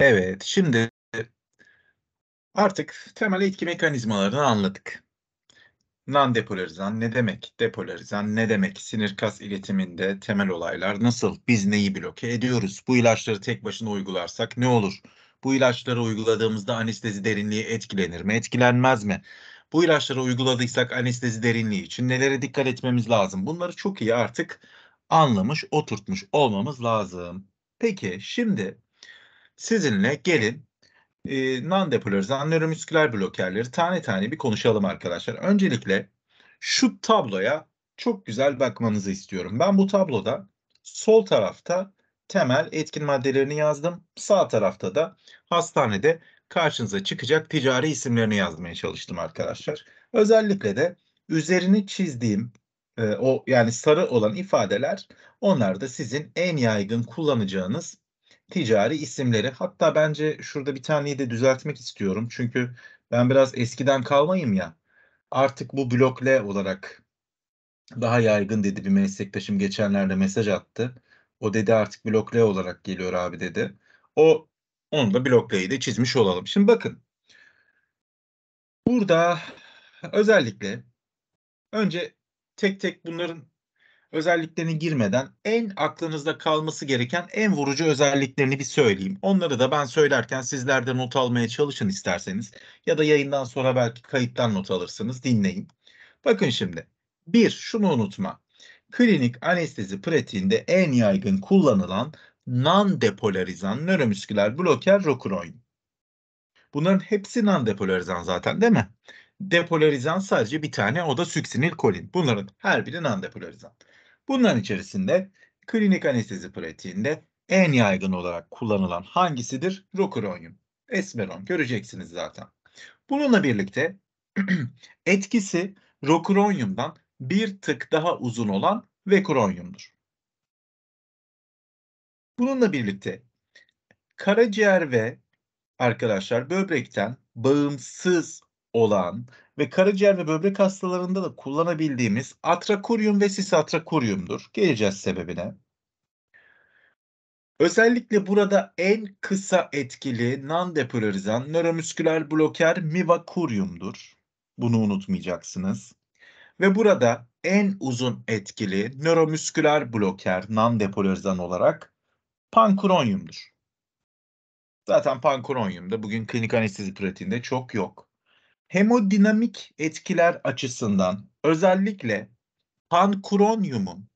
Evet, şimdi artık temel etki mekanizmalarını anladık. Non-depolarizan ne demek? Depolarizan ne demek? Sinir kas iletiminde temel olaylar nasıl? Biz neyi bloke ediyoruz? Bu ilaçları tek başına uygularsak ne olur? Bu ilaçları uyguladığımızda anestezi derinliği etkilenir mi? Etkilenmez mi? Bu ilaçları uyguladıysak anestezi derinliği için nelere dikkat etmemiz lazım? Bunları çok iyi artık anlamış, oturtmuş olmamız lazım. Peki şimdi sizinle gelin e, non-depolarizan nöromüsküler blokerleri tane tane bir konuşalım arkadaşlar. Öncelikle şu tabloya çok güzel bakmanızı istiyorum. Ben bu tabloda sol tarafta temel etkin maddelerini yazdım. Sağ tarafta da hastanede karşınıza çıkacak ticari isimlerini yazmaya çalıştım arkadaşlar. Özellikle de üzerini çizdiğim e, o yani sarı olan ifadeler onlar da sizin en yaygın kullanacağınız ticari isimleri. Hatta bence şurada bir taneyi de düzeltmek istiyorum. Çünkü ben biraz eskiden kalmayayım ya. Artık bu blokle olarak daha yaygın dedi bir meslektaşım geçenlerde mesaj attı. O dedi artık blokle olarak geliyor abi dedi. O onu da blokleyi de çizmiş olalım. Şimdi bakın. Burada özellikle önce tek tek bunların özelliklerine girmeden en aklınızda kalması gereken en vurucu özelliklerini bir söyleyeyim. Onları da ben söylerken sizler de not almaya çalışın isterseniz ya da yayından sonra belki kayıttan not alırsınız dinleyin. Bakın şimdi bir şunu unutma. Klinik anestezi pratiğinde en yaygın kullanılan non-depolarizan nöromüsküler bloker rokuroin. Bunların hepsi non-depolarizan zaten değil mi? Depolarizan sadece bir tane o da süksinil kolin. Bunların her biri non-depolarizan. Bunların içerisinde klinik anestezi pratiğinde en yaygın olarak kullanılan hangisidir? Rokuronyum. Esmeron göreceksiniz zaten. Bununla birlikte etkisi Rokuronyumdan bir tık daha uzun olan Vekuronyumdur. Bununla birlikte karaciğer ve arkadaşlar böbrekten bağımsız olan ve karaciğer ve böbrek hastalarında da kullanabildiğimiz atrakuryum ve sisatrakuryumdur. Geleceğiz sebebine. Özellikle burada en kısa etkili non-depolarizan nöromüsküler bloker mivakuryumdur. Bunu unutmayacaksınız. Ve burada en uzun etkili nöromüsküler bloker non-depolarizan olarak pankuronyumdur. Zaten pankuronyum da bugün klinik anestezi pratiğinde çok yok hemodinamik etkiler açısından özellikle pankuronyumun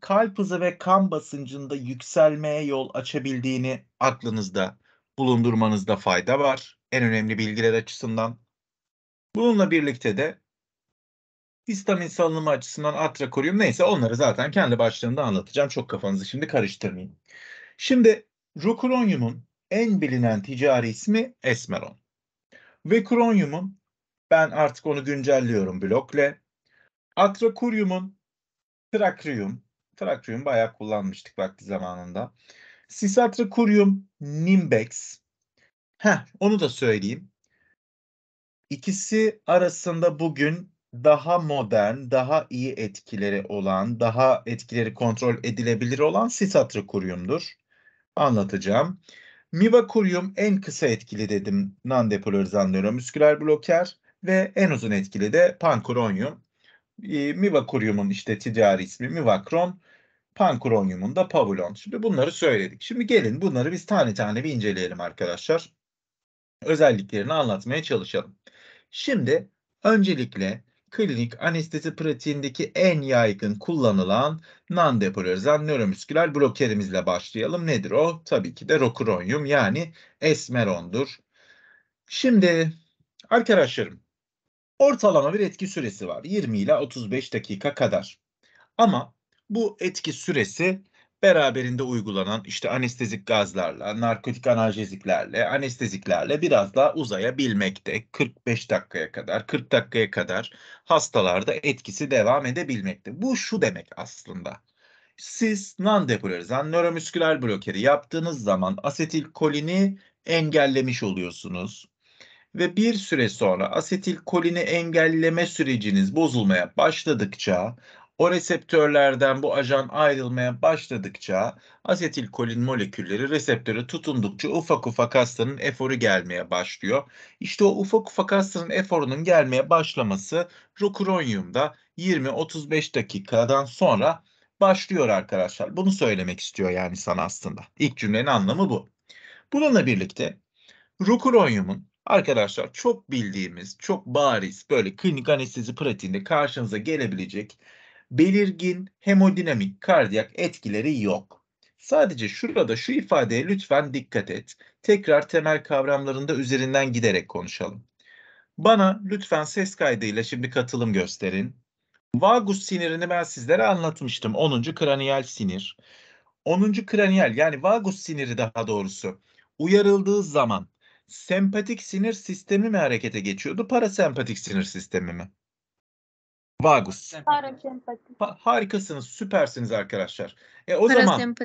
kalp hızı ve kan basıncında yükselmeye yol açabildiğini aklınızda bulundurmanızda fayda var. En önemli bilgiler açısından. Bununla birlikte de histamin salınımı açısından atrakoryum neyse onları zaten kendi başlarında anlatacağım. Çok kafanızı şimdi karıştırmayın. Şimdi rukuronyumun en bilinen ticari ismi esmeron. Ve kronyumun ben artık onu güncelliyorum blokle. Atrakuryum'un Trakrium, Trakrium bayağı kullanmıştık vakti zamanında. Sisatrakuryum Nimbex. Heh, onu da söyleyeyim. İkisi arasında bugün daha modern, daha iyi etkileri olan, daha etkileri kontrol edilebilir olan sisatrakuryumdur. Anlatacağım. Mivakuryum en kısa etkili dedim. Nandepolarizan nöromüsküler bloker ve en uzun etkili de pankronyum. E, ee, Mivakuryumun işte ticari ismi Mivakron, pankronyumun da Pavulon. Şimdi bunları söyledik. Şimdi gelin bunları biz tane tane bir inceleyelim arkadaşlar. Özelliklerini anlatmaya çalışalım. Şimdi öncelikle klinik anestezi pratiğindeki en yaygın kullanılan nandepolarizen nöromüsküler blokerimizle başlayalım. Nedir o? Tabii ki de rokuronyum yani esmerondur. Şimdi arkadaşlarım Ortalama bir etki süresi var. 20 ile 35 dakika kadar. Ama bu etki süresi beraberinde uygulanan işte anestezik gazlarla, narkotik analjeziklerle, anesteziklerle biraz daha uzayabilmekte. 45 dakikaya kadar, 40 dakikaya kadar hastalarda etkisi devam edebilmekte. Bu şu demek aslında. Siz non-depolarizan nöromüsküler blokeri yaptığınız zaman asetilkolini engellemiş oluyorsunuz ve bir süre sonra asetilkolini engelleme süreciniz bozulmaya başladıkça o reseptörlerden bu ajan ayrılmaya başladıkça asetilkolin molekülleri reseptöre tutundukça ufak ufak hastanın eforu gelmeye başlıyor. İşte o ufak ufak hastanın eforunun gelmeye başlaması rokuronyumda 20-35 dakikadan sonra başlıyor arkadaşlar. Bunu söylemek istiyor yani sana aslında. İlk cümlenin anlamı bu. Bununla birlikte rokuronyumun Arkadaşlar çok bildiğimiz, çok bariz böyle klinik anestezi pratiğinde karşınıza gelebilecek belirgin hemodinamik kardiyak etkileri yok. Sadece şurada şu ifadeye lütfen dikkat et. Tekrar temel kavramlarında üzerinden giderek konuşalım. Bana lütfen ses kaydıyla şimdi katılım gösterin. Vagus sinirini ben sizlere anlatmıştım. 10. kraniyal sinir. 10. kraniyal yani vagus siniri daha doğrusu uyarıldığı zaman sempatik sinir sistemi mi harekete geçiyordu? Parasempatik sinir sistemi mi? Vagus. Parasempatik. Ha, harikasınız, süpersiniz arkadaşlar. E o zaman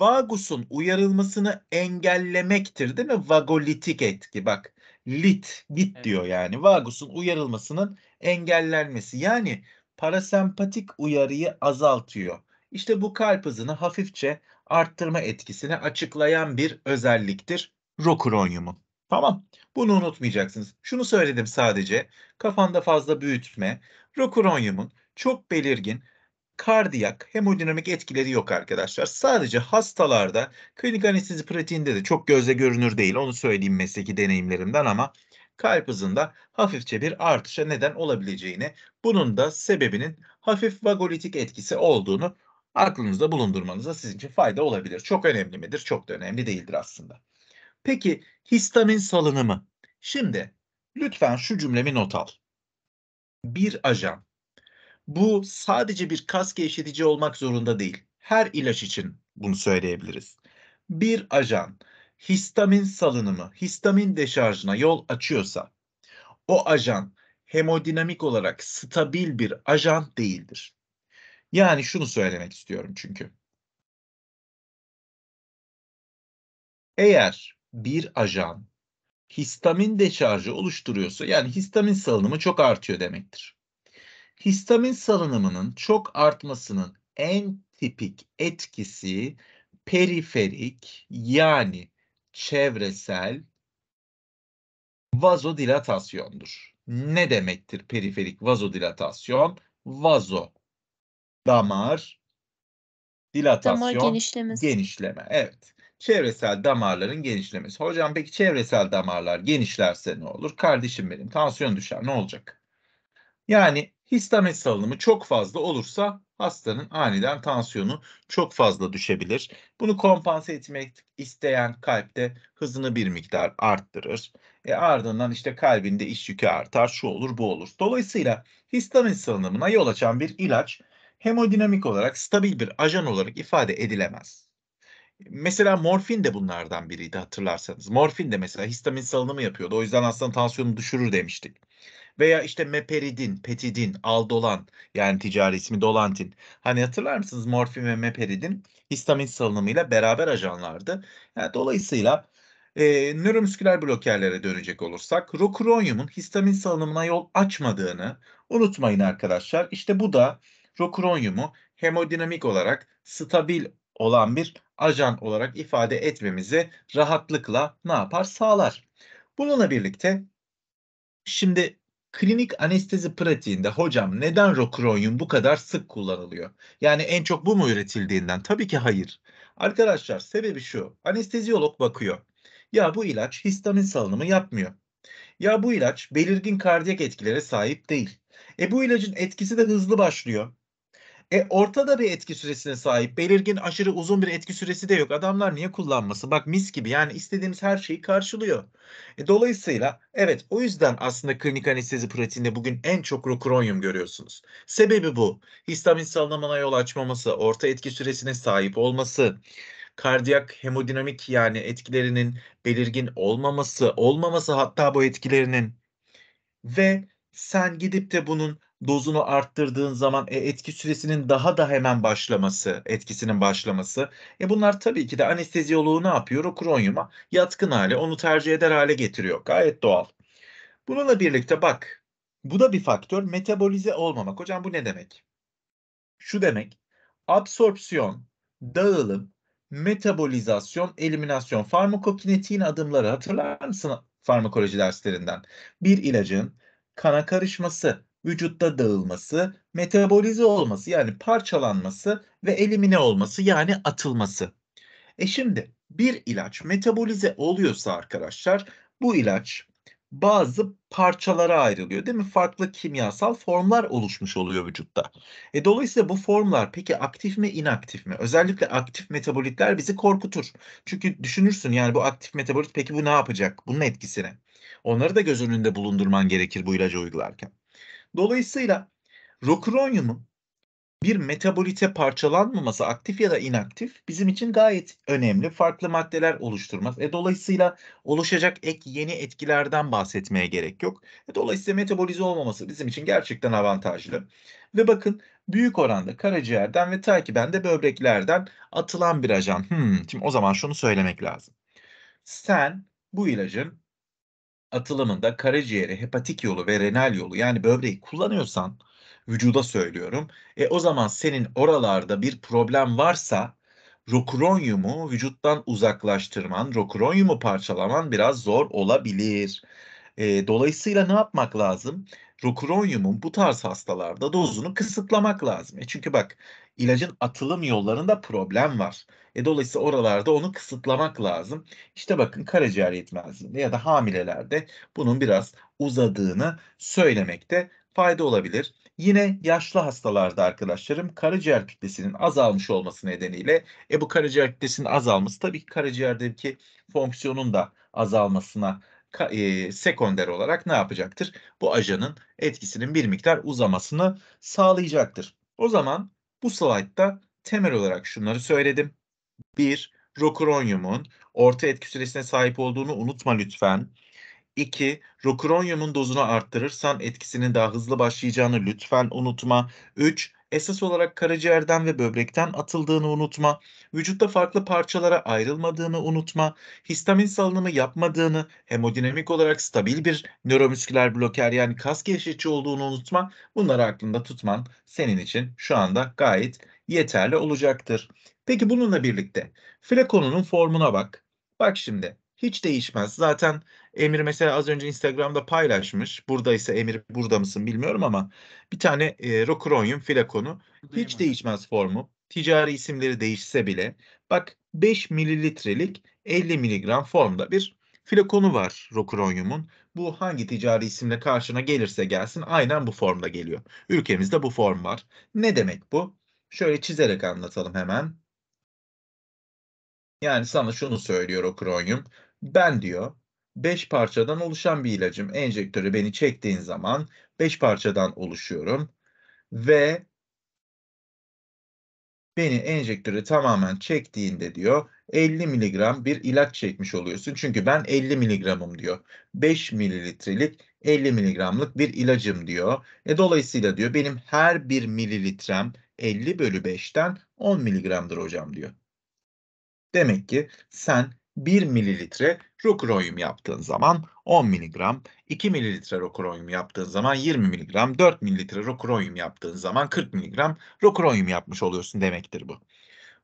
vagusun uyarılmasını engellemektir değil mi? Vagolitik etki bak. Lit, git evet. diyor yani. Vagusun uyarılmasının engellenmesi. Yani parasempatik uyarıyı azaltıyor. İşte bu kalp hızını hafifçe arttırma etkisini açıklayan bir özelliktir rokuronyumu. Tamam. Bunu unutmayacaksınız. Şunu söyledim sadece. Kafanda fazla büyütme. Rokuronyumun çok belirgin kardiyak hemodinamik etkileri yok arkadaşlar. Sadece hastalarda klinik anestezi pratiğinde de çok gözle görünür değil. Onu söyleyeyim mesleki deneyimlerimden ama kalp hızında hafifçe bir artışa neden olabileceğini, bunun da sebebinin hafif vagolitik etkisi olduğunu aklınızda bulundurmanıza sizin için fayda olabilir. Çok önemli midir? Çok da önemli değildir aslında. Peki histamin salınımı. Şimdi lütfen şu cümlemi not al. Bir ajan. Bu sadece bir kas gevşetici olmak zorunda değil. Her ilaç için bunu söyleyebiliriz. Bir ajan histamin salınımı, histamin deşarjına yol açıyorsa o ajan hemodinamik olarak stabil bir ajan değildir. Yani şunu söylemek istiyorum çünkü. Eğer bir ajan histamin deşarjı oluşturuyorsa yani histamin salınımı çok artıyor demektir. Histamin salınımının çok artmasının en tipik etkisi periferik yani çevresel vazodilatasyondur. Ne demektir periferik vazodilatasyon? Vazo damar dilatasyon damar genişlemesi. genişleme. Evet çevresel damarların genişlemesi. Hocam peki çevresel damarlar genişlerse ne olur? Kardeşim benim tansiyon düşer ne olacak? Yani histamin salınımı çok fazla olursa hastanın aniden tansiyonu çok fazla düşebilir. Bunu kompanse etmek isteyen kalpte hızını bir miktar arttırır. E ardından işte kalbinde iş yükü artar, şu olur bu olur. Dolayısıyla histamin salınımına yol açan bir ilaç hemodinamik olarak stabil bir ajan olarak ifade edilemez. Mesela morfin de bunlardan biriydi hatırlarsanız. Morfin de mesela histamin salınımı yapıyordu. O yüzden aslında tansiyonu düşürür demiştik. Veya işte meperidin, petidin, aldolan yani ticari ismi dolantin. Hani hatırlar mısınız morfin ve meperidin histamin salınımıyla beraber ajanlardı. Yani dolayısıyla e, nöromüsküler blokerlere dönecek olursak rokuronyumun histamin salınımına yol açmadığını unutmayın arkadaşlar. İşte bu da rokuronyumu hemodinamik olarak stabil olan bir ajan olarak ifade etmemizi rahatlıkla ne yapar sağlar. Bununla birlikte şimdi klinik anestezi pratiğinde hocam neden rokronyum bu kadar sık kullanılıyor? Yani en çok bu mu üretildiğinden? Tabii ki hayır. Arkadaşlar sebebi şu. Anesteziyolog bakıyor. Ya bu ilaç histamin salınımı yapmıyor. Ya bu ilaç belirgin kardiyak etkilere sahip değil. E bu ilacın etkisi de hızlı başlıyor. E ortada bir etki süresine sahip. Belirgin aşırı uzun bir etki süresi de yok. Adamlar niye kullanmasın? Bak mis gibi yani istediğimiz her şeyi karşılıyor. E, dolayısıyla evet o yüzden aslında klinik anestezi pratiğinde bugün en çok rokuronyum görüyorsunuz. Sebebi bu. Histamin salınımına yol açmaması, orta etki süresine sahip olması, kardiyak hemodinamik yani etkilerinin belirgin olmaması, olmaması hatta bu etkilerinin ve sen gidip de bunun dozunu arttırdığın zaman e, etki süresinin daha da hemen başlaması, etkisinin başlaması. E bunlar tabii ki de anesteziyoloğu ne yapıyor? O yatkın hale, onu tercih eder hale getiriyor. Gayet doğal. Bununla birlikte bak, bu da bir faktör metabolize olmamak. Hocam bu ne demek? Şu demek, absorpsiyon, dağılım, metabolizasyon, eliminasyon, farmakokinetiğin adımları hatırlar mısın farmakoloji derslerinden? Bir ilacın kana karışması, vücutta dağılması, metabolize olması yani parçalanması ve elimine olması yani atılması. E şimdi bir ilaç metabolize oluyorsa arkadaşlar bu ilaç bazı parçalara ayrılıyor değil mi? Farklı kimyasal formlar oluşmuş oluyor vücutta. E dolayısıyla bu formlar peki aktif mi inaktif mi? Özellikle aktif metabolitler bizi korkutur. Çünkü düşünürsün yani bu aktif metabolit peki bu ne yapacak? Bunun etkisine. Onları da göz önünde bulundurman gerekir bu ilacı uygularken. Dolayısıyla rokuronyumun bir metabolite parçalanmaması aktif ya da inaktif bizim için gayet önemli. Farklı maddeler oluşturmaz. E, dolayısıyla oluşacak ek yeni etkilerden bahsetmeye gerek yok. E, dolayısıyla metabolize olmaması bizim için gerçekten avantajlı. Ve bakın büyük oranda karaciğerden ve takiben de böbreklerden atılan bir ajan. Hmm, şimdi o zaman şunu söylemek lazım. Sen bu ilacın atılımında karaciğeri, hepatik yolu ve renal yolu yani böbreği kullanıyorsan vücuda söylüyorum. E o zaman senin oralarda bir problem varsa rokuronyumu vücuttan uzaklaştırman, rokuronyumu parçalaman biraz zor olabilir. E, dolayısıyla ne yapmak lazım? Rokuronyumun bu tarz hastalarda dozunu kısıtlamak lazım. E çünkü bak ilacın atılım yollarında problem var. E, dolayısıyla oralarda onu kısıtlamak lazım. İşte bakın karaciğer yetmezliğinde ya da hamilelerde bunun biraz uzadığını söylemekte fayda olabilir. Yine yaşlı hastalarda arkadaşlarım karaciğer kütlesinin azalmış olması nedeniyle e bu karaciğer kütlesinin azalması tabii ki karaciğerdeki fonksiyonun da azalmasına e, sekonder olarak ne yapacaktır? Bu ajanın etkisinin bir miktar uzamasını sağlayacaktır. O zaman bu slaytta temel olarak şunları söyledim. Bir, Rokuronyumun orta etki süresine sahip olduğunu unutma lütfen. 2. Rokuronyumun dozunu arttırırsan etkisinin daha hızlı başlayacağını lütfen unutma. 3. Esas olarak karaciğerden ve böbrekten atıldığını unutma. Vücutta farklı parçalara ayrılmadığını unutma. Histamin salınımı yapmadığını, hemodinamik olarak stabil bir nöromüsküler bloker yani kas gevşetici olduğunu unutma. Bunları aklında tutman senin için şu anda gayet yeterli olacaktır. Peki bununla birlikte flakonunun formuna bak. Bak şimdi hiç değişmez. Zaten Emir mesela az önce Instagram'da paylaşmış. Buradaysa Emir burada mısın bilmiyorum ama bir tane e, Rocuronium flakonu hiç değişmez formu. Ticari isimleri değişse bile bak 5 mililitrelik 50 miligram formda bir flakonu var Rocuronium'un. Bu hangi ticari isimle karşına gelirse gelsin aynen bu formda geliyor. Ülkemizde bu form var. Ne demek bu? Şöyle çizerek anlatalım hemen. Yani sana şunu söylüyor o kronyum. Ben diyor 5 parçadan oluşan bir ilacım. Enjektörü beni çektiğin zaman 5 parçadan oluşuyorum. Ve beni enjektörü tamamen çektiğinde diyor 50 miligram bir ilaç çekmiş oluyorsun. Çünkü ben 50 miligramım diyor. 5 mililitrelik 50 miligramlık bir ilacım diyor. E dolayısıyla diyor benim her bir mililitrem 50 bölü 5'ten 10 miligramdır hocam diyor. Demek ki sen 1 mililitre rokroyum yaptığın zaman 10 miligram, 2 mililitre rokroyum yaptığın zaman 20 miligram, 4 mililitre rokroyum yaptığın zaman 40 miligram rokroyum yapmış oluyorsun demektir bu.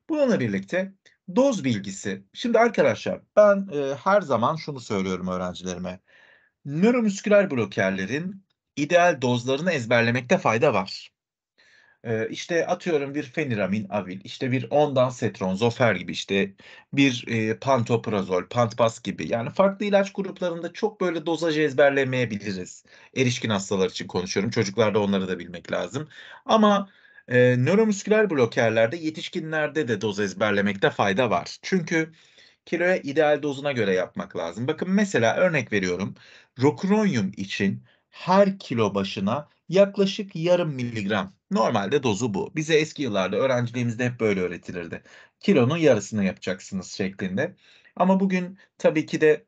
Bununla birlikte doz bilgisi. Şimdi arkadaşlar ben e, her zaman şunu söylüyorum öğrencilerime. Nöromüsküler blokerlerin ideal dozlarını ezberlemekte fayda var. E, işte atıyorum bir feniramin avil, işte bir ondan setron, zofer gibi işte bir e, pantoprazol, pantbas gibi. Yani farklı ilaç gruplarında çok böyle dozaj ezberlemeyebiliriz. Erişkin hastalar için konuşuyorum. Çocuklarda onları da bilmek lazım. Ama e, nöromüsküler blokerlerde yetişkinlerde de doz ezberlemekte fayda var. Çünkü kiloya ideal dozuna göre yapmak lazım. Bakın mesela örnek veriyorum. Rokuronyum için her kilo başına yaklaşık yarım miligram Normalde dozu bu. Bize eski yıllarda öğrenciliğimizde hep böyle öğretilirdi. Kilonun yarısını yapacaksınız şeklinde. Ama bugün tabii ki de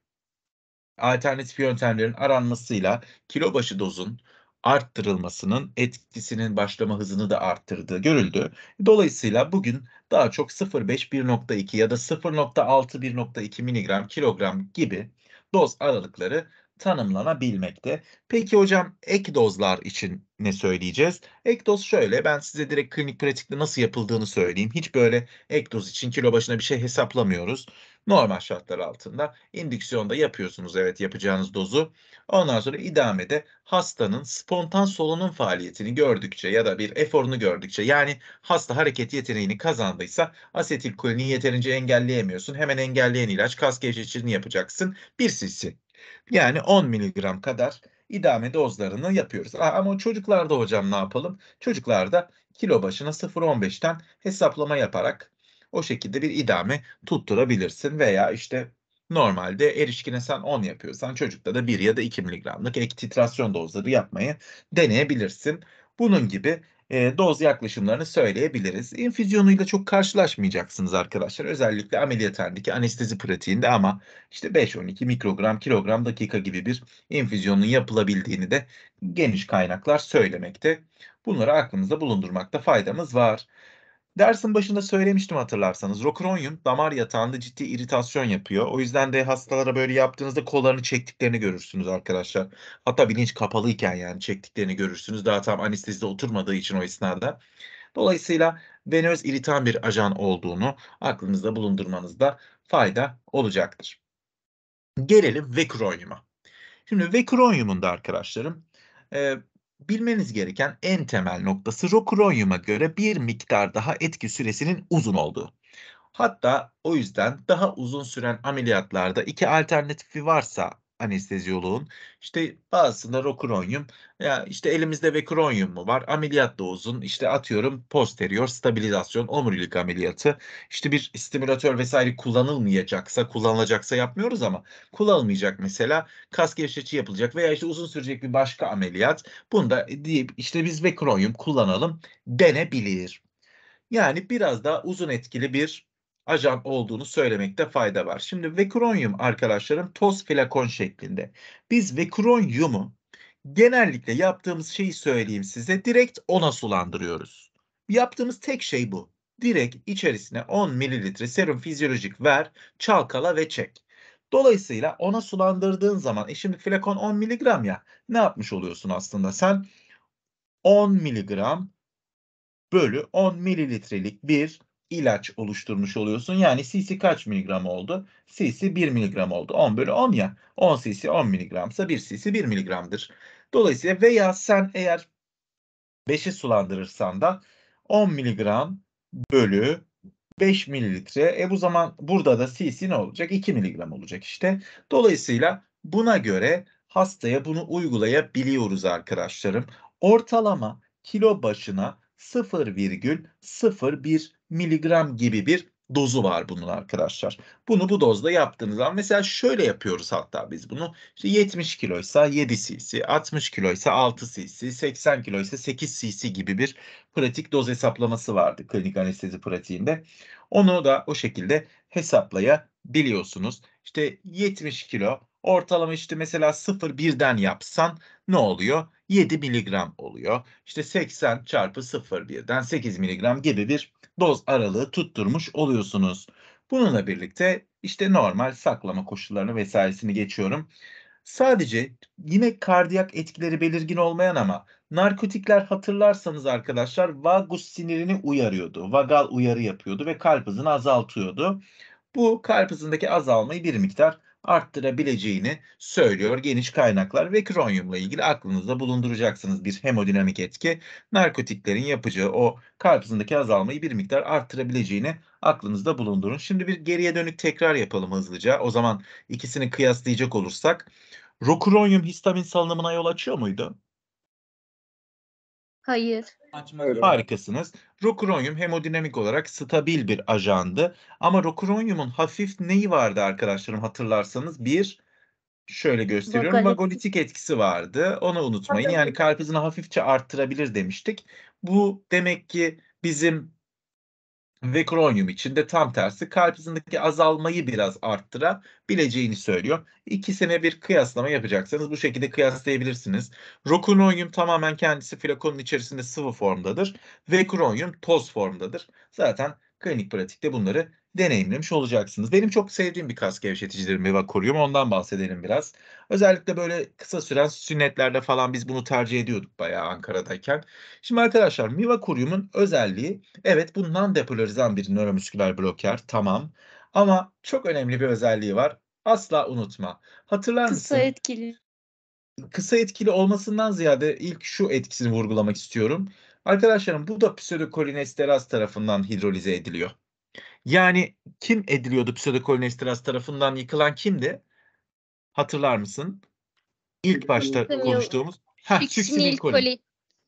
alternatif yöntemlerin aranmasıyla kilo başı dozun arttırılmasının etkisinin başlama hızını da arttırdığı görüldü. Dolayısıyla bugün daha çok 0.5 1.2 ya da 0.6 1.2 miligram kilogram gibi doz aralıkları tanımlanabilmekte. Peki hocam ek dozlar için ne söyleyeceğiz? Ek doz şöyle ben size direkt klinik pratikte nasıl yapıldığını söyleyeyim. Hiç böyle ek doz için kilo başına bir şey hesaplamıyoruz. Normal şartlar altında indüksiyonda yapıyorsunuz evet yapacağınız dozu. Ondan sonra idamede hastanın spontan solunum faaliyetini gördükçe ya da bir eforunu gördükçe yani hasta hareket yeteneğini kazandıysa asetilkolini yeterince engelleyemiyorsun. Hemen engelleyen ilaç kas gevşeticilerini yapacaksın. Bir sisi. Yani 10 miligram kadar idame dozlarını yapıyoruz. Ama çocuklarda hocam ne yapalım? Çocuklarda kilo başına 0.15'ten hesaplama yaparak o şekilde bir idame tutturabilirsin veya işte normalde erişkine sen 10 yapıyorsan çocukta da 1 ya da 2 miligramlık ek titrasyon dozları yapmayı deneyebilirsin. Bunun gibi e, doz yaklaşımlarını söyleyebiliriz. İnfüzyonuyla çok karşılaşmayacaksınız arkadaşlar. Özellikle ameliyathanedeki anestezi pratiğinde ama işte 5-12 mikrogram kilogram dakika gibi bir infüzyonun yapılabildiğini de geniş kaynaklar söylemekte. Bunları aklımızda bulundurmakta faydamız var. Dersin başında söylemiştim hatırlarsanız. Rokuronyum damar yatağında ciddi iritasyon yapıyor. O yüzden de hastalara böyle yaptığınızda kollarını çektiklerini görürsünüz arkadaşlar. Hatta bilinç kapalıyken yani çektiklerini görürsünüz. Daha tam anestezide oturmadığı için o esnada. Dolayısıyla venöz iritan bir ajan olduğunu aklınızda bulundurmanızda fayda olacaktır. Gelelim vekuronyuma. Şimdi vekuronyumunda arkadaşlarım bilmeniz gereken en temel noktası Rokuronyum'a göre bir miktar daha etki süresinin uzun olduğu. Hatta o yüzden daha uzun süren ameliyatlarda iki alternatifi varsa anesteziyoloğun. işte bazısında rokuronyum ya işte elimizde vekuronyum mu var? Ameliyat da uzun. İşte atıyorum posterior stabilizasyon omurilik ameliyatı. işte bir stimülatör vesaire kullanılmayacaksa kullanılacaksa yapmıyoruz ama kullanılmayacak mesela kas gevşetici yapılacak veya işte uzun sürecek bir başka ameliyat. Bunda e, deyip işte biz vekuronyum kullanalım denebilir. Yani biraz daha uzun etkili bir ajan olduğunu söylemekte fayda var. Şimdi vekuronyum arkadaşlarım toz flakon şeklinde. Biz vekuronyumu genellikle yaptığımız şeyi söyleyeyim size direkt ona sulandırıyoruz. Yaptığımız tek şey bu. Direkt içerisine 10 mililitre serum fizyolojik ver, çalkala ve çek. Dolayısıyla ona sulandırdığın zaman e şimdi flakon 10 miligram ya ne yapmış oluyorsun aslında sen 10 miligram bölü 10 mililitrelik bir ilaç oluşturmuş oluyorsun. Yani cc kaç miligram oldu? cc 1 miligram oldu. 10 bölü 10 ya. 10 cc 10 miligramsa 1 cc 1 miligramdır. Dolayısıyla veya sen eğer 5'i sulandırırsan da 10 miligram bölü 5 mililitre. E bu zaman burada da cc ne olacak? 2 miligram olacak işte. Dolayısıyla buna göre hastaya bunu uygulayabiliyoruz arkadaşlarım. Ortalama kilo başına 0,01 miligram gibi bir dozu var bunun arkadaşlar. Bunu bu dozda yaptığınız zaman mesela şöyle yapıyoruz hatta biz bunu. İşte 70 kiloysa 7 cc, 60 kiloysa 6 cc, 80 kiloysa 8 cc gibi bir pratik doz hesaplaması vardı klinik anestezi pratiğinde. Onu da o şekilde hesaplayabiliyorsunuz. İşte 70 kilo ortalama işte mesela 0-1'den yapsan ne oluyor? 7 miligram oluyor. İşte 80 çarpı 0-1'den 8 miligram gibi bir doz aralığı tutturmuş oluyorsunuz. Bununla birlikte işte normal saklama koşullarını vesairesini geçiyorum. Sadece yine kardiyak etkileri belirgin olmayan ama narkotikler hatırlarsanız arkadaşlar vagus sinirini uyarıyordu. Vagal uyarı yapıyordu ve kalp hızını azaltıyordu. Bu kalp hızındaki azalmayı bir miktar arttırabileceğini söylüyor geniş kaynaklar ve kronyumla ilgili aklınızda bulunduracaksınız bir hemodinamik etki. Narkotiklerin yapacağı o kalp hızındaki azalmayı bir miktar arttırabileceğini aklınızda bulundurun. Şimdi bir geriye dönük tekrar yapalım hızlıca. O zaman ikisini kıyaslayacak olursak. Rokuronyum histamin salınımına yol açıyor muydu? Hayır. Açmıyor. Harikasınız. Rokuronyum hemodinamik olarak stabil bir ajandı. Ama Rokuronyum'un hafif neyi vardı arkadaşlarım hatırlarsanız? Bir, şöyle gösteriyorum, vagolitik, etkisi vardı. Onu unutmayın. Yani kalp hızını hafifçe arttırabilir demiştik. Bu demek ki bizim ve kronyum için de tam tersi kalp hızındaki azalmayı biraz arttırabileceğini söylüyor. İkisine bir kıyaslama yapacaksanız bu şekilde kıyaslayabilirsiniz. Rokunonyum tamamen kendisi flakonun içerisinde sıvı formdadır ve kronyum toz formdadır. Zaten klinik pratikte bunları deneyimlemiş olacaksınız. Benim çok sevdiğim bir kas gevşeticidir Mivacorium. Ondan bahsedelim biraz. Özellikle böyle kısa süren sünnetlerde falan biz bunu tercih ediyorduk bayağı Ankara'dayken. Şimdi arkadaşlar Miva Mivacorium'un özelliği evet bu non-depolarizan bir nöromüsküler bloker tamam. Ama çok önemli bir özelliği var. Asla unutma. Hatırlar mısın? Kısa etkili. Kısa etkili olmasından ziyade ilk şu etkisini vurgulamak istiyorum. Arkadaşlarım bu da pseudokolinesteraz tarafından hidrolize ediliyor. Yani kim ediliyordu pseudokolinesteraz tarafından yıkılan kimdi? Hatırlar mısın? İlk başta konuştuğumuz. Ha, süksinil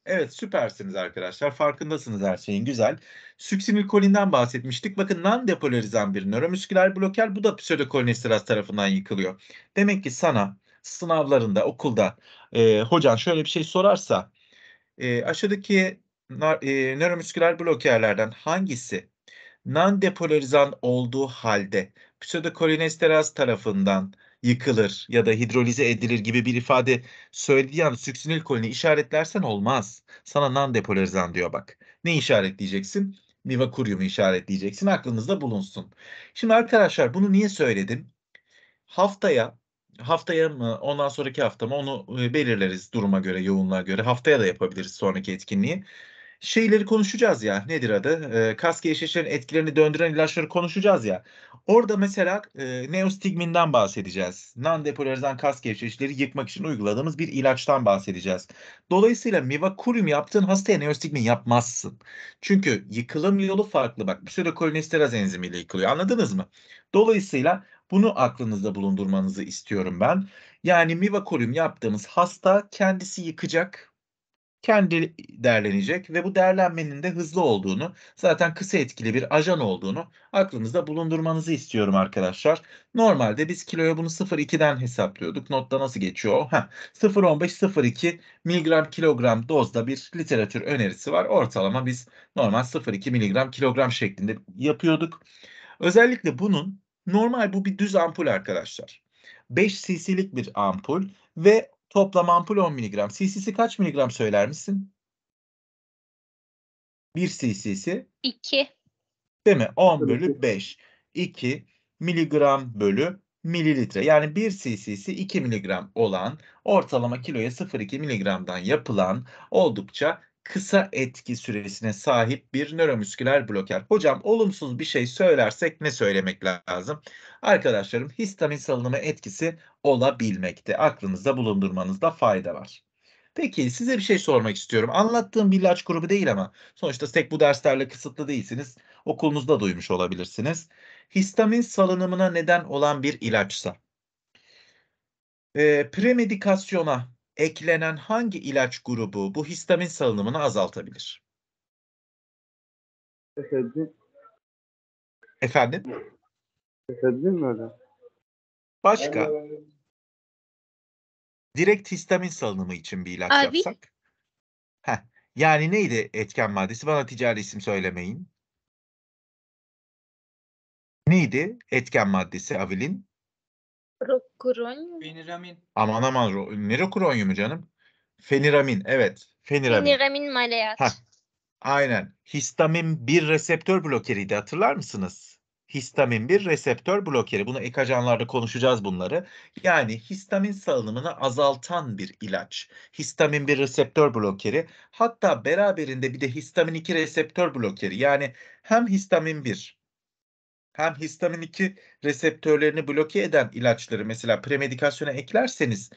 Evet süpersiniz arkadaşlar. Farkındasınız her şeyin. Güzel. Süksinil kolinden bahsetmiştik. Bakın non depolarizan bir nöromüsküler bloker. Bu da pseudokolinesteraz tarafından yıkılıyor. Demek ki sana sınavlarında okulda e, hocan şöyle bir şey sorarsa e, aşağıdaki e, nöromüsküler blokerlerden hangisi non-depolarizan olduğu halde pseudokolinesteraz tarafından yıkılır ya da hidrolize edilir gibi bir ifade söylediği yani süksinil kolini işaretlersen olmaz. Sana non-depolarizan diyor bak. Ne işaretleyeceksin? Nivakuryumu işaretleyeceksin. Aklınızda bulunsun. Şimdi arkadaşlar bunu niye söyledim? Haftaya haftaya mı ondan sonraki hafta mı onu e, belirleriz duruma göre yoğunluğa göre. Haftaya da yapabiliriz sonraki etkinliği şeyleri konuşacağız ya. Nedir adı? E, kas gevşeyişlerin etkilerini döndüren ilaçları konuşacağız ya. Orada mesela e, neostigminden bahsedeceğiz. Non-depolarizan kas gevşeyişleri yıkmak için uyguladığımız bir ilaçtan bahsedeceğiz. Dolayısıyla mivakurum yaptığın hastaya neostigmin yapmazsın. Çünkü yıkılım yolu farklı. Bak bir sürü kolinesteraz enzimiyle yıkılıyor. Anladınız mı? Dolayısıyla bunu aklınızda bulundurmanızı istiyorum ben. Yani mivakurum yaptığımız hasta kendisi yıkacak kendi derlenecek ve bu değerlenmenin de hızlı olduğunu, zaten kısa etkili bir ajan olduğunu aklınızda bulundurmanızı istiyorum arkadaşlar. Normalde biz kiloya bunu 0.2'den hesaplıyorduk. Notta nasıl geçiyor? 0.15-0.2 miligram kilogram dozda bir literatür önerisi var. Ortalama biz normal 0.2 miligram kilogram şeklinde yapıyorduk. Özellikle bunun normal bu bir düz ampul arkadaşlar. 5 cc'lik bir ampul ve Toplam ampul 10 mg. CC'si kaç miligram söyler misin? 1 cc'si. 2. Değil mi? 10 bölü 5. 2 miligram bölü mililitre. Yani 1 cc'si 2 miligram olan ortalama kiloya 0,2 miligramdan yapılan oldukça kısa etki süresine sahip bir nöromüsküler bloker. Hocam olumsuz bir şey söylersek ne söylemek lazım? Arkadaşlarım histamin salınımı etkisi olabilmekte. Aklınızda bulundurmanızda fayda var. Peki size bir şey sormak istiyorum. Anlattığım bir ilaç grubu değil ama sonuçta tek bu derslerle kısıtlı değilsiniz. Okulunuzda duymuş olabilirsiniz. Histamin salınımına neden olan bir ilaçsa e, premedikasyona eklenen hangi ilaç grubu bu histamin salınımını azaltabilir? Efendim? Efendim? Efendim mi hocam? Başka? Efendim? Direkt histamin salınımı için bir ilaç Abi? yapsak. Heh. Yani neydi etken maddesi? Bana ticari isim söylemeyin. Neydi etken maddesi Avil'in? Rokuronyu. Feniramin. Aman aman ro- ne rokuronyu mu canım? Feniramin evet. Feniramin. Feniramin maleat. Hah, Aynen. Histamin bir reseptör blokeriydi hatırlar mısınız? Histamin bir reseptör blokeri. Bunu ekajanlarda konuşacağız bunları. Yani histamin salınımını azaltan bir ilaç. Histamin bir reseptör blokeri. Hatta beraberinde bir de histamin 2 reseptör blokeri. Yani hem histamin 1 hem histamin 2 reseptörlerini bloke eden ilaçları mesela premedikasyona eklerseniz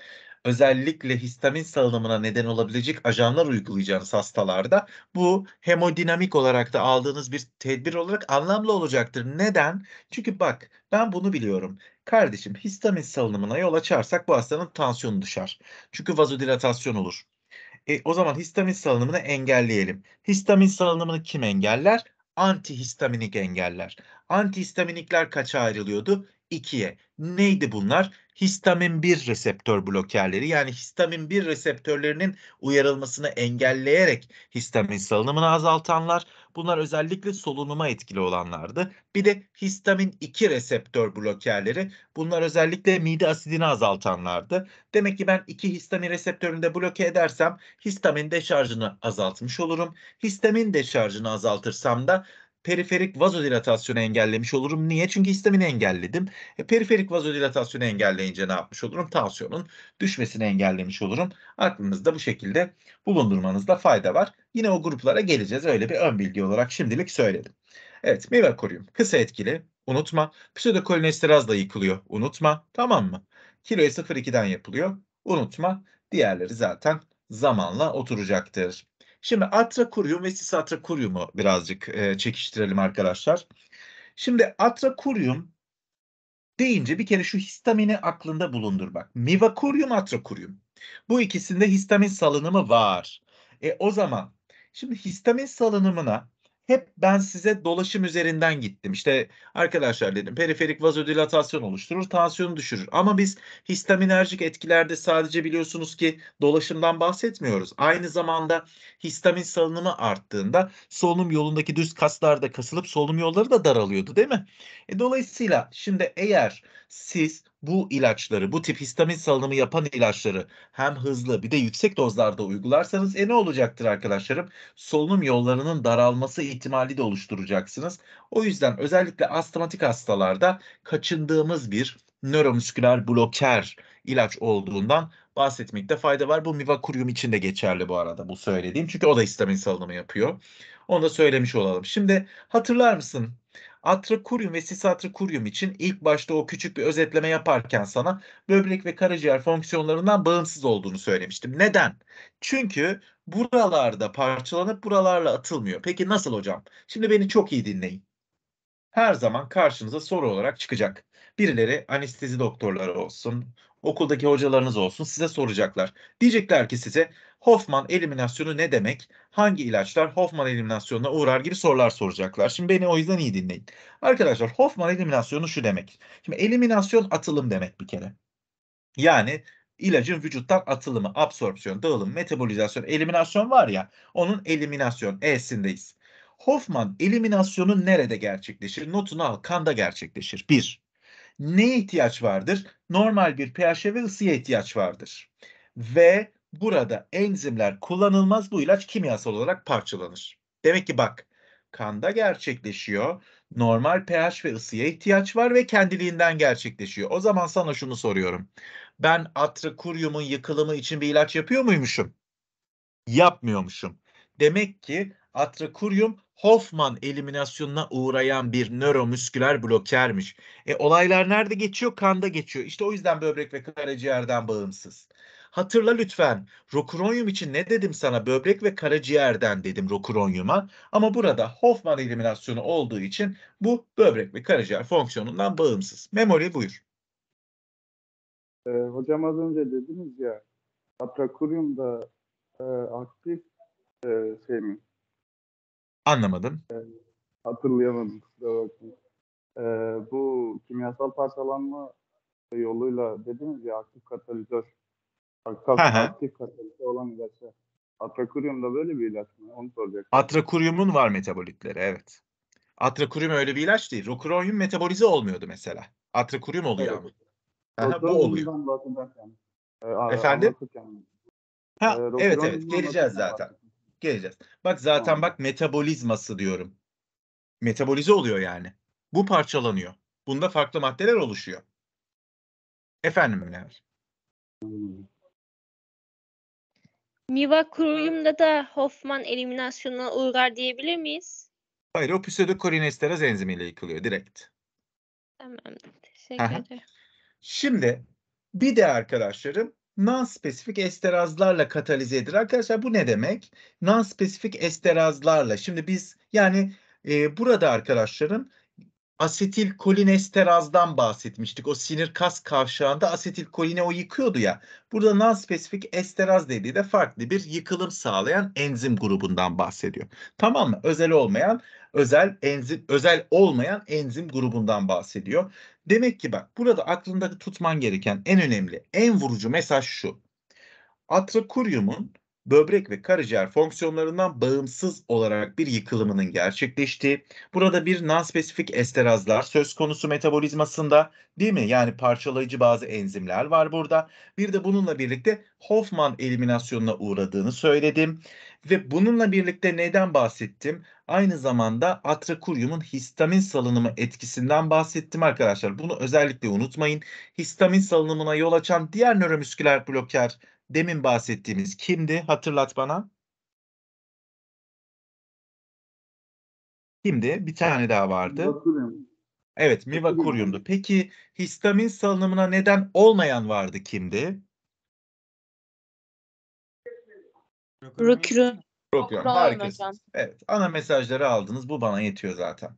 özellikle histamin salınımına neden olabilecek ajanlar uygulayacağınız hastalarda bu hemodinamik olarak da aldığınız bir tedbir olarak anlamlı olacaktır. Neden? Çünkü bak ben bunu biliyorum. Kardeşim histamin salınımına yol açarsak bu hastanın tansiyonu düşer. Çünkü vazodilatasyon olur. E, o zaman histamin salınımını engelleyelim. Histamin salınımını kim engeller? antihistaminik engeller. Antihistaminikler kaça ayrılıyordu? 2'ye. Neydi bunlar? Histamin 1 reseptör blokerleri yani histamin 1 reseptörlerinin uyarılmasını engelleyerek histamin salınımını azaltanlar. Bunlar özellikle solunuma etkili olanlardı. Bir de histamin 2 reseptör blokerleri bunlar özellikle mide asidini azaltanlardı. Demek ki ben 2 histamin reseptörünü de bloke edersem histamin deşarjını azaltmış olurum. Histamin deşarjını azaltırsam da periferik vazodilatasyonu engellemiş olurum. Niye? Çünkü histamini engelledim. E, periferik vazodilatasyonu engelleyince ne yapmış olurum? Tansiyonun düşmesini engellemiş olurum. Aklınızda bu şekilde bulundurmanızda fayda var. Yine o gruplara geleceğiz. Öyle bir ön bilgi olarak şimdilik söyledim. Evet, meyve mivakorium kısa etkili. Unutma. da yıkılıyor. Unutma. Tamam mı? Kiloya 0,2'den yapılıyor. Unutma. Diğerleri zaten zamanla oturacaktır. Şimdi atrakurium ve sis atrakuryumu birazcık e, çekiştirelim arkadaşlar. Şimdi atrakurium deyince bir kere şu histamini aklında bulundur bak. Mivakuryum atrakurium. Bu ikisinde histamin salınımı var. E o zaman şimdi histamin salınımına hep ben size dolaşım üzerinden gittim. İşte arkadaşlar dedim periferik vazodilatasyon oluşturur, tansiyonu düşürür. Ama biz histaminerjik etkilerde sadece biliyorsunuz ki dolaşımdan bahsetmiyoruz. Aynı zamanda histamin salınımı arttığında solunum yolundaki düz kaslar da kasılıp solunum yolları da daralıyordu değil mi? E, dolayısıyla şimdi eğer siz bu ilaçları, bu tip histamin salınımı yapan ilaçları hem hızlı bir de yüksek dozlarda uygularsanız e ne olacaktır arkadaşlarım? Solunum yollarının daralması ihtimali de oluşturacaksınız. O yüzden özellikle astmatik hastalarda kaçındığımız bir nöromüsküler bloker ilaç olduğundan bahsetmekte fayda var. Bu Mivakuryum için de geçerli bu arada bu söylediğim. Çünkü o da histamin salınımı yapıyor. Onu da söylemiş olalım. Şimdi hatırlar mısın? Atrakuryum ve sisatrakuryum için ilk başta o küçük bir özetleme yaparken sana böbrek ve karaciğer fonksiyonlarından bağımsız olduğunu söylemiştim. Neden? Çünkü buralarda parçalanıp buralarla atılmıyor. Peki nasıl hocam? Şimdi beni çok iyi dinleyin. Her zaman karşınıza soru olarak çıkacak. Birileri anestezi doktorları olsun, okuldaki hocalarınız olsun size soracaklar. Diyecekler ki size Hoffman eliminasyonu ne demek? Hangi ilaçlar Hoffman eliminasyonuna uğrar gibi sorular soracaklar. Şimdi beni o yüzden iyi dinleyin. Arkadaşlar Hoffman eliminasyonu şu demek. Şimdi eliminasyon atılım demek bir kere. Yani ilacın vücuttan atılımı, absorpsiyon, dağılım, metabolizasyon, eliminasyon var ya onun eliminasyon E'sindeyiz. Hoffman eliminasyonu nerede gerçekleşir? Notunu al kanda gerçekleşir. Bir. Neye ihtiyaç vardır? Normal bir pH ve ısıya ihtiyaç vardır. Ve Burada enzimler kullanılmaz bu ilaç kimyasal olarak parçalanır. Demek ki bak kanda gerçekleşiyor. Normal pH ve ısıya ihtiyaç var ve kendiliğinden gerçekleşiyor. O zaman sana şunu soruyorum. Ben atrakuryumun yıkılımı için bir ilaç yapıyor muymuşum? Yapmıyormuşum. Demek ki atrakuryum Hoffman eliminasyonuna uğrayan bir nöromüsküler blokermiş. E olaylar nerede geçiyor? Kanda geçiyor. İşte o yüzden böbrek ve karaciğerden bağımsız. Hatırla lütfen. Rokuronyum için ne dedim sana? Böbrek ve karaciğerden dedim rokuronyuma. Ama burada Hoffman eliminasyonu olduğu için bu böbrek ve karaciğer fonksiyonundan bağımsız. Memori buyur. E, hocam az önce dediniz ya atrakuryum da e, aktif e, şey mi? Anlamadım. E, hatırlayamadım kusura bakmayın. E, bu kimyasal parçalanma yoluyla dediniz ya aktif katalizör Aktif, aktif katolite olan ilaçlar. da böyle bir ilaç mı? Onu soracak. Atrakuryumun var metabolitleri evet. Atrakuryum öyle bir ilaç değil. Rokuronyum metabolize olmuyordu mesela. Atrakuryum oluyor evet. Aha, bu oluyor. E, Efendim? Ha, e, evet evet geleceğiz zaten. Geleceğiz. Bak zaten bak metabolizması diyorum. Metabolize oluyor yani. Bu parçalanıyor. Bunda farklı maddeler oluşuyor. Efendim Münevver. Hmm. Mivakurium'da da Hoffman eliminasyonuna uğrar diyebilir miyiz? Hayır o pseudokolinesteraz enzimiyle yıkılıyor direkt. Tamam. Teşekkür Aha. ederim. Şimdi bir de arkadaşlarım non-spesifik esterazlarla katalize edilir. Arkadaşlar bu ne demek? Non-spesifik esterazlarla. Şimdi biz yani e, burada arkadaşların asetilkolinesterazdan bahsetmiştik. O sinir kas kavşağında asetilkoline o yıkıyordu ya. Burada nonspesifik esteraz dediği de farklı bir yıkılım sağlayan enzim grubundan bahsediyor. Tamam mı? Özel olmayan, özel enzim özel olmayan enzim grubundan bahsediyor. Demek ki bak burada aklında tutman gereken en önemli, en vurucu mesaj şu. Atrakuryumun böbrek ve karaciğer fonksiyonlarından bağımsız olarak bir yıkılımının gerçekleştiği, burada bir nonspesifik esterazlar söz konusu metabolizmasında değil mi? Yani parçalayıcı bazı enzimler var burada. Bir de bununla birlikte Hoffman eliminasyonuna uğradığını söyledim. Ve bununla birlikte neden bahsettim? Aynı zamanda atrakuryumun histamin salınımı etkisinden bahsettim arkadaşlar. Bunu özellikle unutmayın. Histamin salınımına yol açan diğer nöromüsküler bloker demin bahsettiğimiz kimdi? Hatırlat bana. Kimdi? Bir tane daha vardı. Bakıyorum. Evet, Mivakuryum'du. Peki histamin salınımına neden olmayan vardı kimdi? Rokürün. Rokürün, harikasın. Evet, ana mesajları aldınız. Bu bana yetiyor zaten.